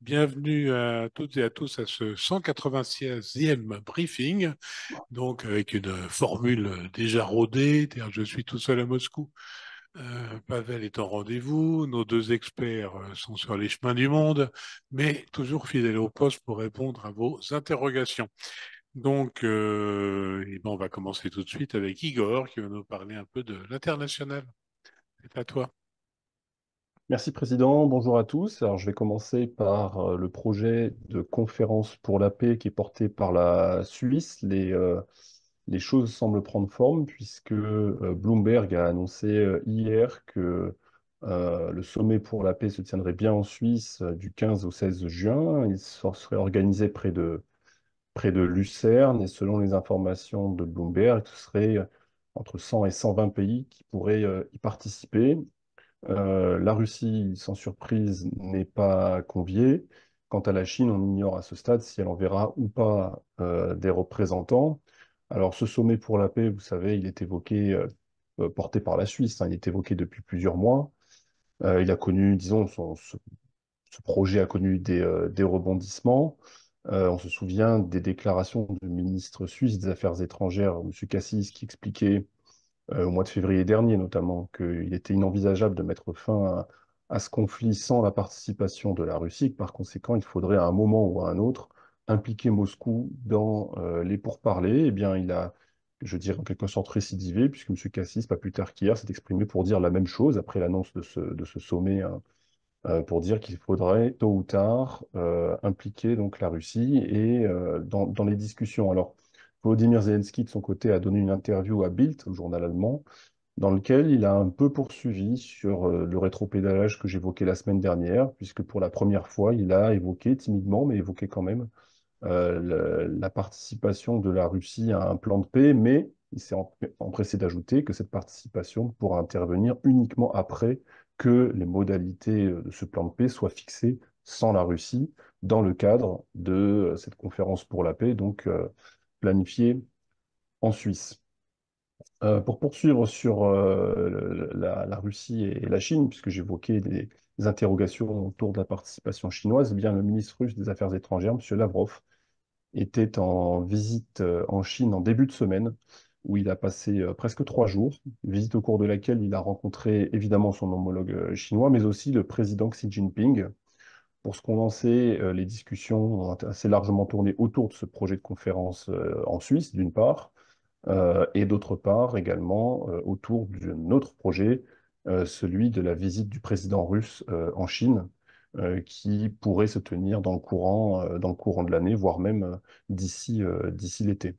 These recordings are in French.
Bienvenue à toutes et à tous à ce 196e briefing, donc avec une formule déjà rodée, je suis tout seul à Moscou. Euh, Pavel est en rendez-vous, nos deux experts euh, sont sur les chemins du monde, mais toujours fidèles au poste pour répondre à vos interrogations. Donc, euh, eh ben, on va commencer tout de suite avec Igor qui va nous parler un peu de l'international. C'est à toi. Merci Président, bonjour à tous. Alors, je vais commencer par euh, le projet de conférence pour la paix qui est porté par la Suisse. Les, euh, choses semblent prendre forme puisque euh, Bloomberg a annoncé hier que le sommet pour la paix se tiendrait bien en Suisse du 15 au 16 juin. Il serait organisé près de, près de Lucerne et selon les informations de Bloomberg, ce serait entre 100 et 120 pays qui pourraient y participer. Euh, la Russie, sans surprise, n'est pas conviée. Quant à la Chine, on ignore à ce stade si elle enverra ou pas euh, des représentants. Alors ce sommet pour la paix, vous savez, il est évoqué, euh, porté par la Suisse, hein. il est évoqué depuis plusieurs mois. il a connu, disons, ce, projet a connu des, des rebondissements. on se souvient des déclarations du ministre suisse des Affaires étrangères, M. Cassis, qui expliquait euh, au mois de février dernier notamment, qu'il était inenvisageable de mettre fin à, ce conflit sans la participation de la Russie. Par conséquent, il faudrait à un moment ou à un autre impliquer Moscou dans euh, les pourparlers. Eh bien, il a, je dirais, en quelque sorte récidivé, puisque M. Cassis, pas plus tard qu'hier, s'est exprimé pour dire la même chose après l'annonce de ce, sommet. Hein, euh, pour dire qu'il faudrait tôt ou tard impliquer donc la Russie et dans, dans les discussions. Alors, Vladimir Zelensky, de son côté, a donné une interview à Bild, le journal allemand, dans lequel il a un peu poursuivi sur euh, le rétropédalage que j'évoquais la semaine dernière, puisque pour la première fois, il a évoqué timidement, mais évoqué quand même, euh, la participation de la Russie à un plan de paix, mais il s'est empressé d'ajouter que cette participation pourra intervenir uniquement après que les modalités euh, de ce plan de paix soient fixées sans la Russie dans le cadre de cette conférence pour la paix, donc planifié en Suisse. Euh, pour poursuivre sur euh, la, Russie et la Chine, puisque j'évoquais des, interrogations autour de la participation chinoise, eh bien le ministre russe des Affaires étrangères, M. Lavrov, était en visite euh, en Chine en début de semaine, où il a passé presque trois jours, visite au cours de laquelle il a rencontré évidemment son homologue chinois, mais aussi le président Xi Jinping, pour qu'on condenser, sait, euh, les discussions ont assez largement tourné autour de ce projet de conférence euh, en Suisse, d'une part, euh, et d'autre part également autour d'un autre projet, celui de la visite du président russe en Chine, qui pourrait se tenir dans le courant, dans le courant de l'année, voire même d'ici d'ici l'été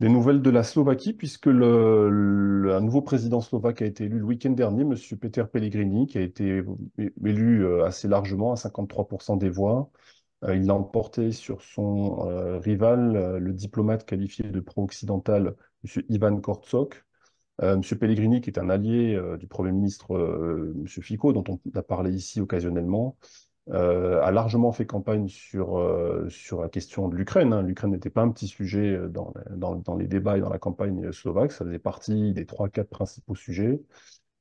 des nouvelles de la Slovaquie, puisque un nouveau président slovaque a été élu le week-end dernier, M. Peter Pellegrini, qui a été élu euh, assez largement, à 53% des voix. Euh, il l'a emporté sur son euh, rival, le diplomate qualifié de pro-occidental, M. Ivan Kortsok. M. Pellegrini, qui est un allié du Premier ministre M. Fico, dont on a parlé ici occasionnellement, euh, a largement fait campagne sur, euh, sur la question de l'Ukraine. Hein. L'Ukraine n'était pas un petit sujet euh, dans, les débats et dans la campagne slovaque, ça faisait partie des trois, quatre principaux sujets.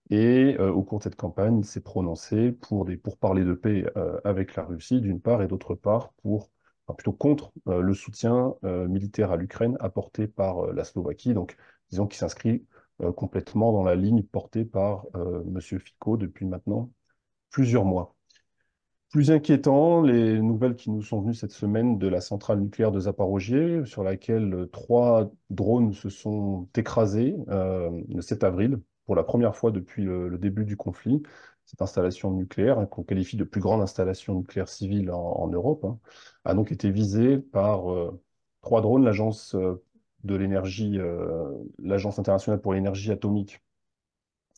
Et au cours de cette campagne, il s'est prononcé pour, des, pour parler de paix avec la Russie, d'une part, et d'autre part, pour, plutôt contre le soutien militaire à l'Ukraine apporté par la Slovaquie. Donc, disons qu'il s'inscrit complètement dans la ligne portée par M. Fico depuis maintenant plusieurs mois. Plus inquiétant, les nouvelles qui nous sont venues cette semaine de la centrale nucléaire de Zaporogier, sur laquelle euh, trois drones se sont écrasés euh, le 7 avril, pour la première fois depuis le, début du conflit. Cette installation nucléaire, hein, qu'on qualifie de plus grande installation nucléaire civile en, Europe, hein, a donc été visée par euh, trois drones, l'agence de l'énergie, l'agence internationale pour l'énergie atomique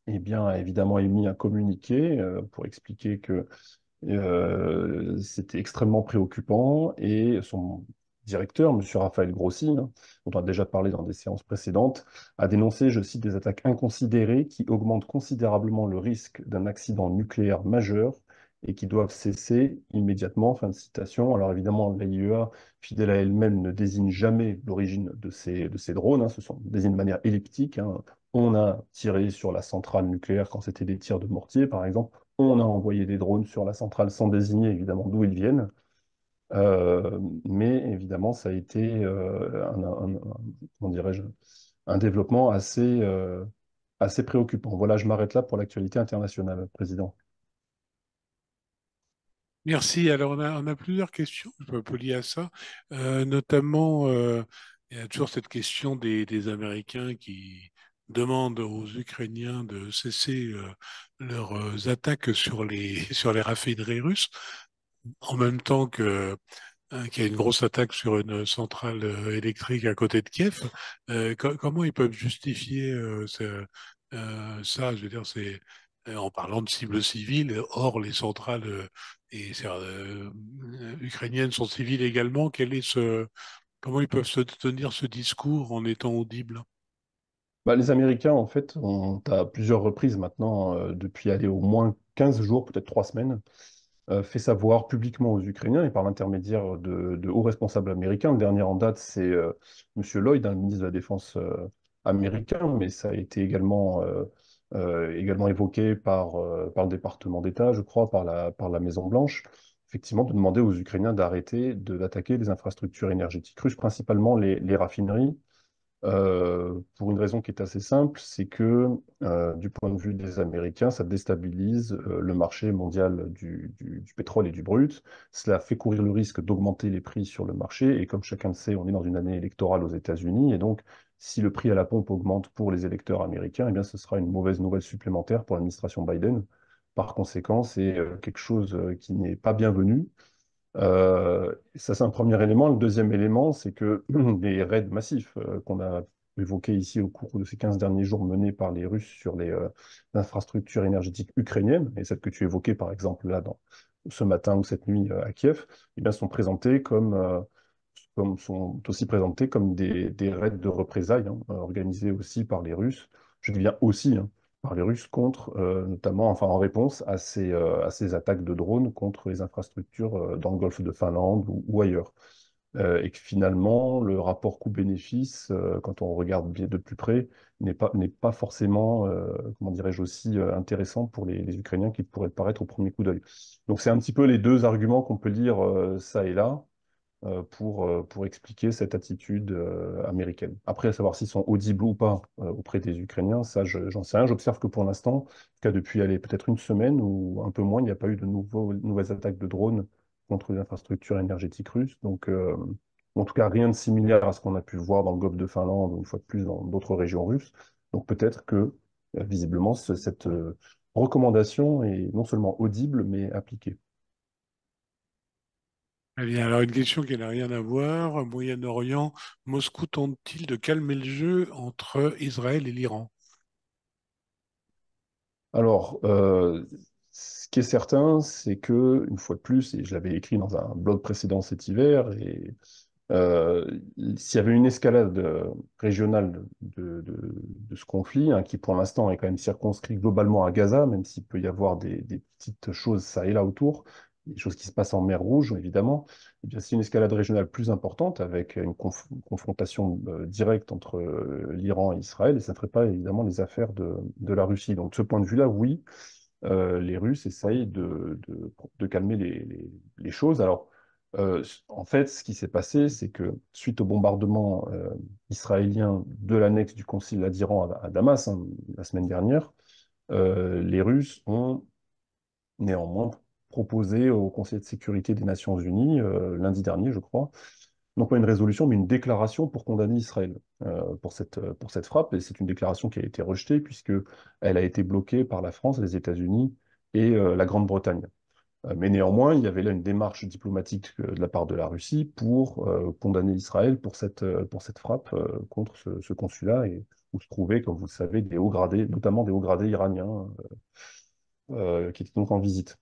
et eh bien, a évidemment émis un communiqué pour expliquer que euh, c'était extrêmement préoccupant et son directeur, M. Raphaël Grossi, hein, dont on a déjà parlé dans des séances précédentes, a dénoncé, je cite, des attaques inconsidérées qui augmentent considérablement le risque d'un accident nucléaire majeur et qui doivent cesser immédiatement. Fin de citation. Alors évidemment, l'AIEA, fidèle à elle-même, ne désigne jamais l'origine de ces, drones. Hein. Ce sont désigne de manière elliptique. Hein. On a tiré sur la centrale nucléaire quand c'était des tirs de mortier, par exemple. On a envoyé des drones sur la centrale sans désigner évidemment d'où ils viennent. Euh, mais évidemment, ça a été euh, un, un développement assez, euh, assez préoccupant. Voilà, je m'arrête là pour l'actualité internationale, Président. Merci. Alors, on a, plusieurs questions, je peux lier à ça. notamment, il y a toujours cette question des, des Américains qui, demande aux Ukrainiens de cesser euh, leurs euh, attaques sur les, sur les raffineries russes, en même temps euh, qu'il y a une grosse attaque sur une centrale électrique à côté de Kiev, comment ils peuvent justifier ça, Je veux dire, c'est en parlant de cibles civiles, or les centrales ukrainiennes sont civiles également. Quel est ce, comment ils peuvent se tenir ce discours en étant audibles bah, les Américains, en fait, ont à plusieurs reprises maintenant, euh, depuis aller au moins 15 jours, peut-être 3 semaines, euh, fait savoir publiquement aux Ukrainiens et par l'intermédiaire de, hauts responsables américains. Le dernier en date, c'est euh, M. Lloyd, hein, le ministre de la Défense américain, mais ça a été également, également évoqué par, par le département d'État, je crois, par la, par la Maison-Blanche, effectivement, de demander aux Ukrainiens d'arrêter d'attaquer les infrastructures énergétiques russes, principalement les raffineries euh, pour une raison qui est assez simple, c'est que euh, du point de vue des Américains, ça déstabilise euh, le marché mondial du, pétrole et du brut. Cela fait courir le risque d'augmenter les prix sur le marché. Et comme chacun le sait, on est dans une année électorale aux États-Unis. Et donc, si le prix à la pompe augmente pour les électeurs américains, eh bien, ce sera une mauvaise nouvelle supplémentaire pour l'administration Biden. Par conséquent, c'est quelque chose qui n'est pas bienvenu. Euh, ça, c'est un premier élément. Le deuxième élément, c'est que les raids massifs euh, qu'on a évoqués ici au cours de ces 15 derniers jours menés par les Russes sur les euh, infrastructures énergétiques ukrainiennes, et celles que tu évoquais par exemple là dans, ce matin ou cette nuit à Kiev, eh bien, sont présentés comme, sont aussi présentés comme des, raids de représailles organisées hein, organisés aussi par les Russes. Je deviens aussi, hein, par les Russes contre, euh, notamment, enfin en réponse à ces, euh, à ces attaques de drones contre les infrastructures euh, dans le golfe de Finlande ou, ailleurs. et que finalement, le rapport coût-bénéfice, quand on regarde de plus près, n'est pas, pas forcément, comment dirais-je, aussi intéressant pour les, les, Ukrainiens qui pourraient paraître au premier coup d'œil. Donc c'est un petit peu les deux arguments qu'on peut lire ça et là, euh, pour, euh, pour expliquer cette attitude euh, américaine. Après, à savoir s'ils sont audibles ou pas auprès des Ukrainiens, ça, j'en sais rien. J'observe que pour l'instant, cas depuis peut-être une semaine ou un peu moins, il n'y a pas eu de nouvelles attaques de drones contre les infrastructures énergétiques russes. Donc, en tout cas, rien de similaire à ce qu'on a pu voir dans le golfe de Finlande, une fois de plus dans d'autres régions russes. Donc, peut-être que, visiblement, cette recommandation est non seulement audible, mais appliquée. Eh alors une question qui n'a rien à voir. Moyen-Orient, Moscou tente-t-il de calmer le jeu entre Israël et l'Iran Alors, euh, ce qui est certain, c'est que, une fois de plus, et je l'avais écrit dans un blog précédent cet hiver, euh, s'il y avait une escalade euh, régionale de, ce conflit, hein, qui pour l'instant est quand même circonscrit globalement à Gaza, même s'il peut y avoir des, petites choses ça et là autour, les choses qui se passent en mer Rouge, évidemment, eh c'est une escalade régionale plus importante avec une, confrontation euh, directe entre euh, l'Iran et Israël, et ça ne ferait pas évidemment les affaires de, la Russie. Donc de ce point de vue-là, oui, euh, les Russes essayent de, calmer les, choses. Alors, en fait, ce qui s'est passé, c'est que suite au bombardement israélien de l'annexe du concile d'Iran à, Damas hein, la semaine dernière, les Russes ont néanmoins proposé au Conseil de sécurité des Nations Unies euh, lundi dernier, je crois. Non pas une résolution, mais une déclaration pour condamner Israël euh, pour, cette, euh, pour cette frappe. Et c'est une déclaration qui a été rejetée puisqu'elle a été bloquée par la France, les États-Unis et la Grande-Bretagne. Mais néanmoins, il y avait là une démarche diplomatique de la part de la Russie pour condamner Israël pour cette, pour cette frappe contre ce, consulat et où se trouvaient, comme vous le savez, des hauts gradés, notamment des hauts gradés iraniens qui étaient donc en visite.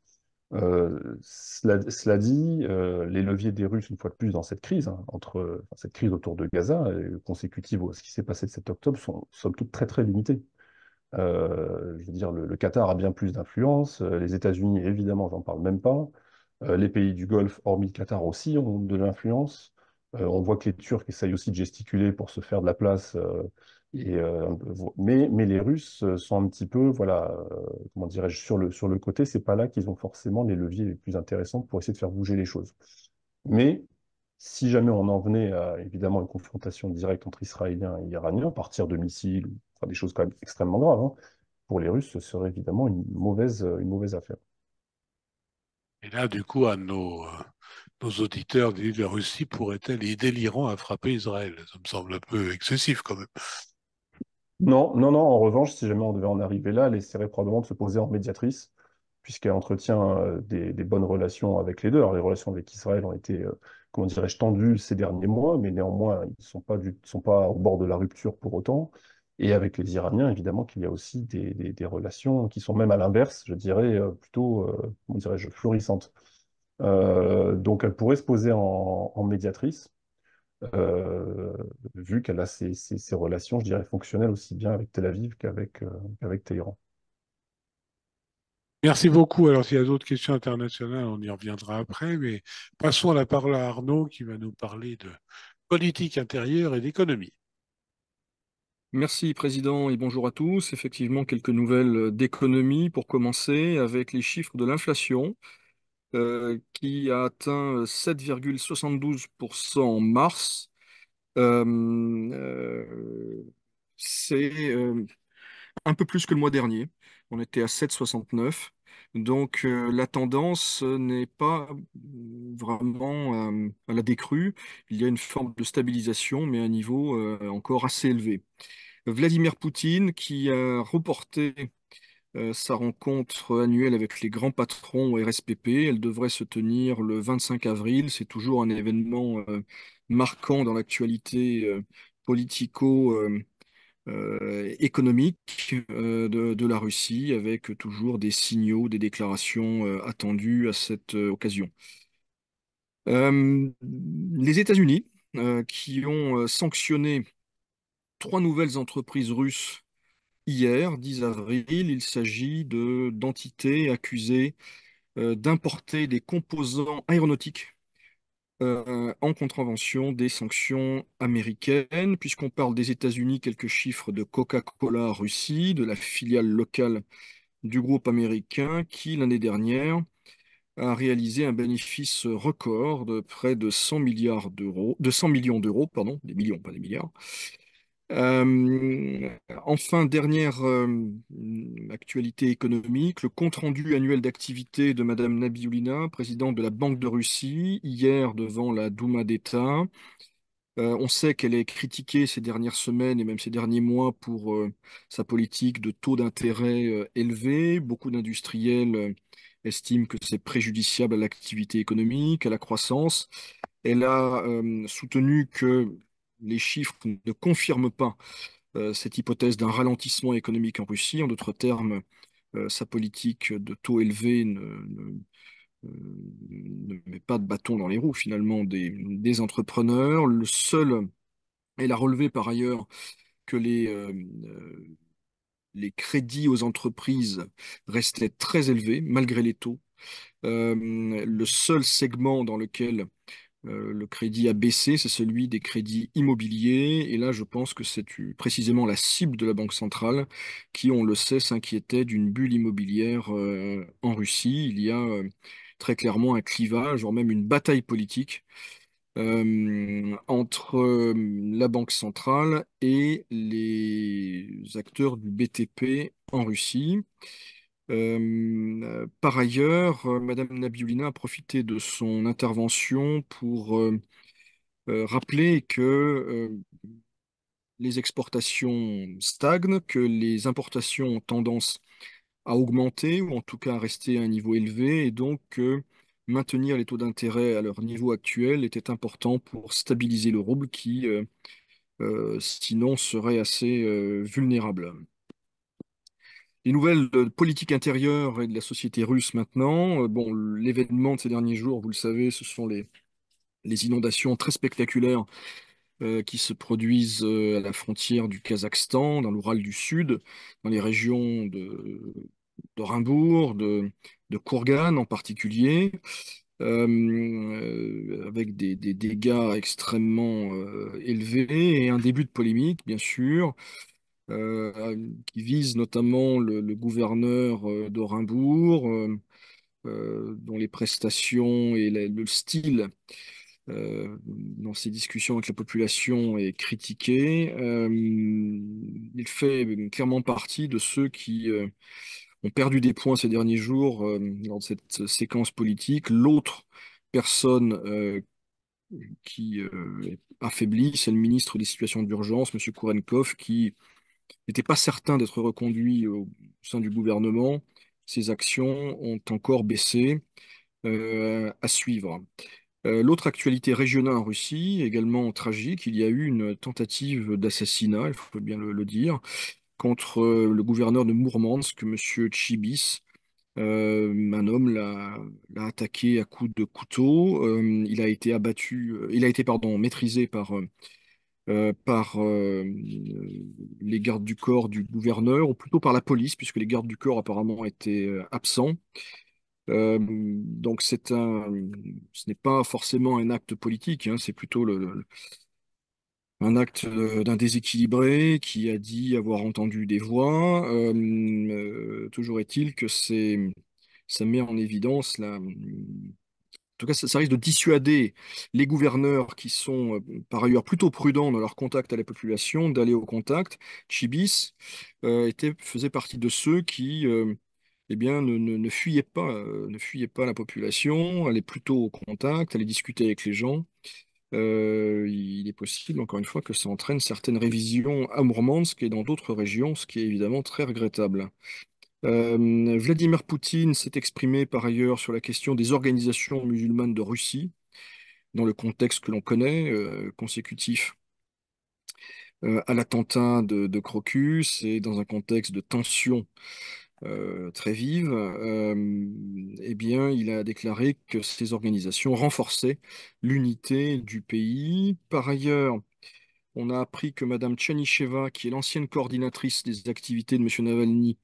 Euh, cela, dit, euh, les leviers des Russes, une fois de plus, dans cette crise, hein, entre cette crise autour de Gaza, consécutive à ce qui s'est passé le 7 octobre, sont, somme toutes très très limités. Euh, je veux dire, le, le, Qatar a bien plus d'influence, les États-Unis, évidemment, j'en parle même pas. les pays du Golfe, hormis le Qatar aussi, ont de l'influence. on voit que les Turcs essayent aussi de gesticuler pour se faire de la place et, euh, mais, les Russes euh, sont un petit peu, voilà, euh, comment dirais-je, sur le, sur le côté, c'est pas là qu'ils ont forcément les leviers les plus intéressants pour essayer de faire bouger les choses. Mais si jamais on en venait à évidemment une confrontation directe entre Israéliens et Iraniens, partir de missiles, enfin, des choses quand même extrêmement graves, hein, pour les Russes, ce serait évidemment une mauvaise, une mauvaise affaire. Et là, du coup, à nos, nos auditeurs disent la Russie pourrait-elle aider l'Iran à frapper Israël Ça me semble un peu excessif quand même. Non, non, non. En revanche, si jamais on devait en arriver là, elle essaierait probablement de se poser en médiatrice, puisqu'elle entretient euh, des, bonnes relations avec les deux. Alors, les relations avec Israël ont été, euh, comment dirais-je, tendues ces derniers mois, mais néanmoins, ils ne sont, pas sont pas au bord de la rupture pour autant. Et avec les Iraniens, évidemment qu'il y a aussi des, relations qui sont même à l'inverse, je dirais, euh, plutôt, comment je florissantes. donc, elle pourrait se poser en médiatrice. Euh, vu qu'elle a ses, relations, je dirais, fonctionnelles aussi bien avec Tel Aviv qu'avec euh, avec Téhéran. Merci beaucoup. Alors, s'il y a d'autres questions internationales, on y reviendra après, mais passons la parole à Arnaud qui va nous parler de politique intérieure et d'économie. Merci Président et bonjour à tous. Effectivement, quelques nouvelles d'économie pour commencer avec les chiffres de l'inflation euh, qui a atteint 7,72% euh, en mars. Euh, c'est un peu plus que le mois dernier. On était à 7,69. Donc la tendance n'est pas vraiment à la décrue. Il y a une forme de stabilisation, mais à un niveau encore assez élevé. Vladimir Poutine, qui a reporté euh, sa rencontre annuelle avec les grands patrons RSPP, elle devrait se tenir le 25 avril. C'est toujours un événement euh, marquant dans l'actualité euh, politico. économique de, la Russie, avec toujours des signaux, des déclarations attendues à cette occasion. les États-Unis, qui ont sanctionné trois nouvelles entreprises russes hier, 10 avril. Il s'agit de, d'entités accusées euh, d'importer des composants aéronautiques euh, en contravention des sanctions américaines. Puisqu'on parle des États-Unis, quelques chiffres de Coca-Cola Russie, de la filiale locale du groupe américain qui, l'année dernière, a réalisé un bénéfice record de près de 100 milliards d'euros, de 100 millions d'euros, pardon, des millions, pas des milliards, euh, enfin, dernière euh, actualité économique, le compte-rendu annuel d'activité de Madame Nabiulina, présidente de la Banque de Russie, hier devant la Douma d'État. Euh, on sait qu'elle est critiquée ces dernières semaines et même ces derniers mois pour sa politique de taux d'intérêt élevé. Beaucoup d'industriels estiment que c'est préjudiciable à l'activité économique, à la croissance. Elle a soutenu que les chiffres ne confirment pas euh, cette hypothèse d'un ralentissement économique en Russie. En d'autres termes, euh, sa politique de taux élevé euh, ne, met pas de bâton dans les roues finalement des, entrepreneurs. Le seul, elle a relevé par ailleurs que les, les crédits aux entreprises restaient très élevés malgré les taux. le seul segment dans lequel euh, le crédit a baissé, c'est celui des crédits immobiliers. Et là, je pense que c'est précisément la cible de la Banque centrale qui, on le sait, s'inquiétait d'une bulle immobilière euh, en Russie. Il y a euh, très clairement un clivage, voire même une bataille politique entre la Banque centrale et les acteurs du BTP en Russie. Euh, par ailleurs, euh, Madame Nabiulina a profité de son intervention pour euh, rappeler que les exportations stagnent, que les importations ont tendance à augmenter ou en tout cas à rester à un niveau élevé et donc que maintenir les taux d'intérêt à leur niveau actuel était important pour stabiliser le rouble qui sinon serait assez vulnérable. Les nouvelles euh, de politique intérieure et de la société russe maintenant. Euh, bon, l'événement de ces derniers jours, vous le savez, ce sont les, les inondations très spectaculaires euh, qui se produisent à la frontière du Kazakhstan, dans l'Oural du Sud, dans les régions de, de de, de Kourgan en particulier. avec des, dégâts extrêmement élevés et un début de polémique, bien sûr, euh, qui vise notamment le, gouverneur euh, d'Orimbourg, euh, dont les prestations et le style dans ses discussions avec la population est critiqué. il fait clairement partie de ceux qui ont perdu des points ces derniers jours lors de cette séquence politique. L'autre personne qui est affaiblie, c'est le ministre des situations d'urgence, M. Kourenkov, qui n'était pas certain d'être reconduit au sein du gouvernement, ses actions ont encore baissé euh, à suivre. Euh, l'autre actualité régionale en Russie, également tragique, il y a eu une tentative d'assassinat, il faut bien le, dire, contre euh, le gouverneur de Mourmansk, M. Chibis. un homme l'a attaqué à coups de couteau. il a été abattu, il a été pardon, maîtrisé par euh, par euh, les gardes du corps du gouverneur, ou plutôt par la police, puisque les gardes du corps apparemment étaient euh, absents. donc c'est un, ce n'est pas forcément un acte politique, hein, c'est plutôt un acte d'un déséquilibré qui a dit avoir entendu des voix. toujours est-il que c'est, ça met en évidence la, en tout cas, ça, risque de dissuader les gouverneurs qui sont euh, par ailleurs plutôt prudents dans leur contact à la population d'aller au contact. Chibis euh, était, faisait partie de ceux qui euh, eh bien, ne, ne, fuyaient pas, ne fuyaient pas la population, allaient plutôt au contact, allaient discuter avec les gens. il est possible, encore une fois, que ça entraîne certaines révisions ce qui est dans d'autres régions, ce qui est évidemment très regrettable. Euh, Vladimir Poutine s'est exprimé par ailleurs sur la question des organisations musulmanes de Russie, dans le contexte que l'on connaît, euh, consécutif euh, à l'attentat de, Crocus et dans un contexte de tension très vive. eh bien, il a déclaré que ces organisations renforçaient l'unité du pays. Par ailleurs, on a appris que Mme Tchanisheva, qui est l'ancienne coordinatrice des activités de M. Navalny,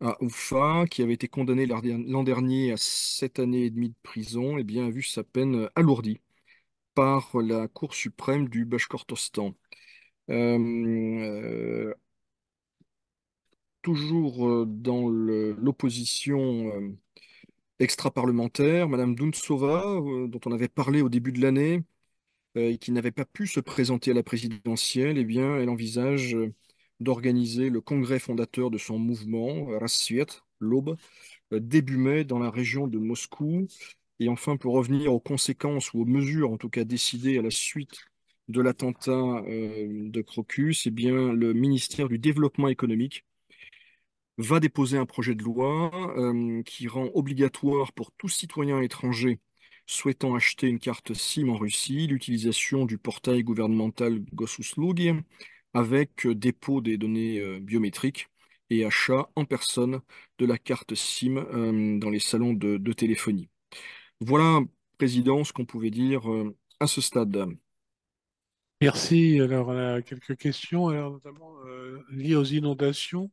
à ah, qui avait été condamné l'an dernier à sept années et demie de prison, et eh bien, a vu sa peine euh, alourdie par la Cour suprême du Bashkortostan. Euh, euh, toujours dans l'opposition extra-parlementaire, Madame Dounsova, dont on avait parlé au début de l'année, et qui n'avait pas pu se présenter à la présidentielle, et eh bien, elle envisage d'organiser le congrès fondateur de son mouvement, Rassvet, l'aube, euh, début mai dans la région de Moscou. Et enfin, pour revenir aux conséquences ou aux mesures, en tout cas décidées à la suite de l'attentat euh, de Crocus, eh bien, le ministère du Développement économique va déposer un projet de loi euh, qui rend obligatoire pour tout citoyen étranger souhaitant acheter une carte SIM en Russie l'utilisation du portail gouvernemental Gosuslugi, avec euh, dépôt des données euh, biométriques et achat en personne de la carte SIM euh, dans les salons de, téléphonie. Voilà, Président, ce qu'on pouvait dire à ce stade. Merci. Alors, on a quelques questions, alors, notamment liées aux inondations.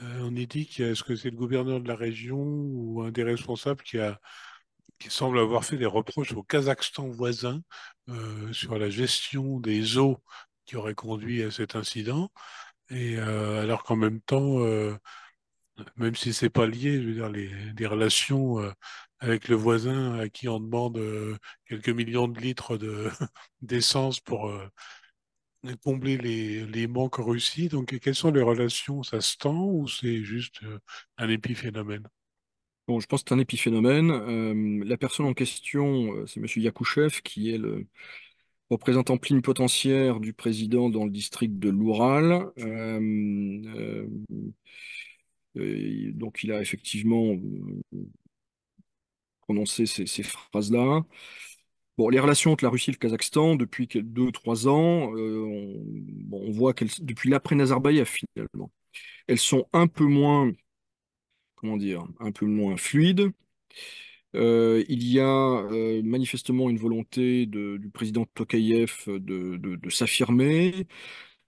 on est dit que ce que c'est le gouverneur de la région ou un des responsables qui a qui semble avoir fait des reproches au Kazakhstan voisin sur la gestion des eaux qui aurait conduit à cet incident. Et euh, alors qu'en même temps, euh, même si c'est pas lié, je veux dire, les, relations euh, avec le voisin à qui on demande quelques millions de litres de, d'essence pour combler les, les, manques russes Donc, quelles sont les relations Ça se tend ou c'est juste un épiphénomène Bon, je pense que c'est un épiphénomène. la personne en question, c'est M. Yakouchev, qui est le, représentant plénipotentiaire du président dans le district de l'Oural. Euh, euh, euh, donc il a effectivement prononcé ces, phrases-là. Bon, les relations entre la Russie et le Kazakhstan, depuis 2 trois ans, on, on, voit qu'elles, depuis l'après-Nazarbayev finalement, elles sont un peu moins, comment dire, un peu moins fluides. Euh, il y a euh, manifestement une volonté du président Tokayev de, s'affirmer,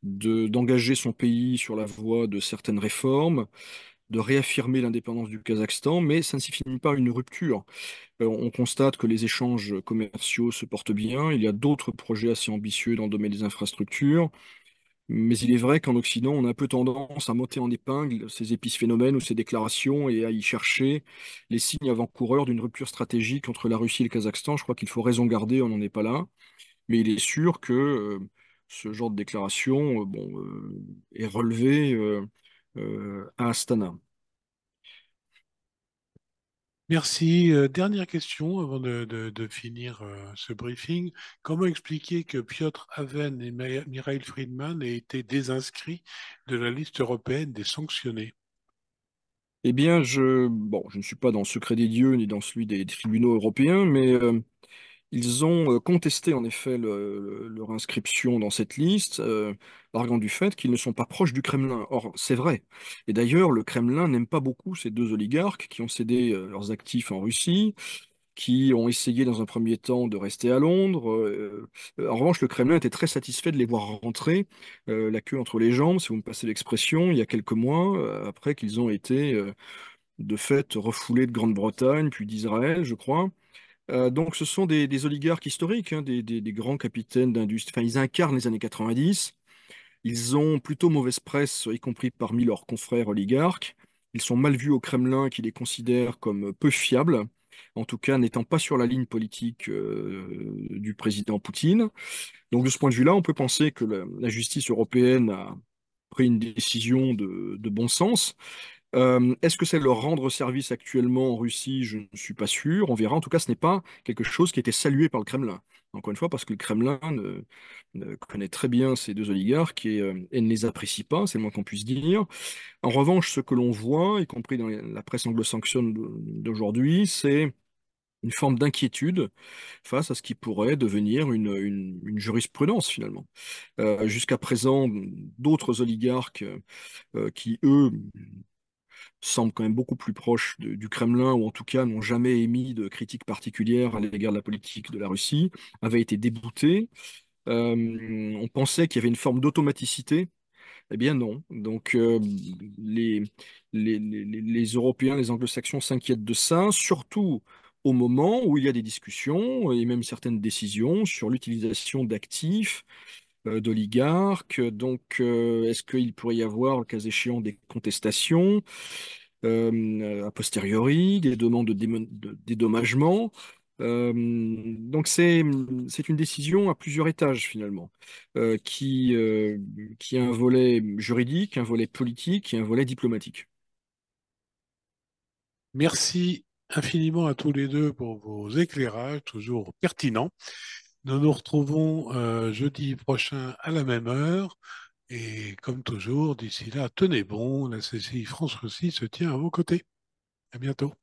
d'engager son pays sur la voie de certaines réformes, de réaffirmer l'indépendance du Kazakhstan, mais ça ne s'y finit pas une rupture. Euh, on constate que les échanges commerciaux se portent bien, il y a d'autres projets assez ambitieux dans le domaine des infrastructures, mais il est vrai qu'en Occident, on a un peu tendance à monter en épingle ces épices phénomènes ou ces déclarations et à y chercher les signes avant-coureurs d'une rupture stratégique entre la Russie et le Kazakhstan. Je crois qu'il faut raison garder, on n'en est pas là. Mais il est sûr que euh, ce genre de déclaration euh, bon, euh, est relevé à Astana. Merci. Euh, dernière question avant de, finir euh, ce briefing. Comment expliquer que Piotr Haven et Mireille Friedman aient été désinscrits de la liste européenne des sanctionnés Eh bien, je, bon, je ne suis pas dans le secret des dieux ni dans celui des tribunaux européens, mais euh, ils ont euh, contesté en effet leur inscription dans cette liste, euh, arguant du fait qu'ils ne sont pas proches du Kremlin. Or, c'est vrai. Et d'ailleurs, le Kremlin n'aime pas beaucoup ces deux oligarques qui ont cédé euh, leurs actifs en Russie, qui ont essayé dans un premier temps de rester à Londres. en revanche, le Kremlin était très satisfait de les voir rentrer, la queue entre les jambes, si vous me passez l'expression, il y a quelques mois, après qu'ils ont été de fait refoulés de Grande-Bretagne, puis d'Israël, je crois. Euh, donc, ce sont des, oligarques historiques, hein, des, grands capitaines d'industrie. Enfin, ils incarnent les années 90. Ils ont plutôt mauvaise presse, y compris parmi leurs confrères oligarques. Ils sont mal vus au Kremlin, qui les considère comme peu fiables, en tout cas n'étant pas sur la ligne politique euh, du président Poutine. Donc, de ce point de vue-là, on peut penser que la, justice européenne a pris une décision de bon sens, est-ce que c'est leur rendre service actuellement en Russie Je ne suis pas sûr. On verra. En tout cas, ce n'est pas quelque chose qui était salué par le Kremlin. Encore une fois, parce que le Kremlin connaît très bien ces deux oligarques et, ne les apprécie pas, c'est le moins qu'on puisse dire. En revanche, ce que l'on voit, y compris dans la presse anglo-saxonne d'aujourd'hui, c'est une forme d'inquiétude face à ce qui pourrait devenir une, jurisprudence finalement. Euh, jusqu'à présent, d'autres oligarques euh, qui, eux, semblent quand même beaucoup plus proches du Kremlin, ou en tout cas n'ont jamais émis de critiques particulières à l'égard de la politique de la Russie, avaient été déboutés. Euh, on pensait qu'il y avait une forme d'automaticité. Eh bien non. Donc euh, les, Européens, les Anglo-Saxons s'inquiètent de ça, surtout au moment où il y a des discussions et même certaines décisions sur l'utilisation d'actifs euh, d'oligarques. Donc, euh, est-ce qu'il pourrait y avoir, le cas échéant, des contestations euh, a posteriori, des demandes de dédommagement donc c'est une décision à plusieurs étages finalement, qui, qui a un volet juridique, un volet politique et un volet diplomatique. Merci infiniment à tous les deux pour vos éclairages toujours pertinents. Nous nous retrouvons euh, jeudi prochain à la même heure. Et comme toujours, d'ici là, tenez bon, la CCI France russie se tient à vos côtés. À bientôt.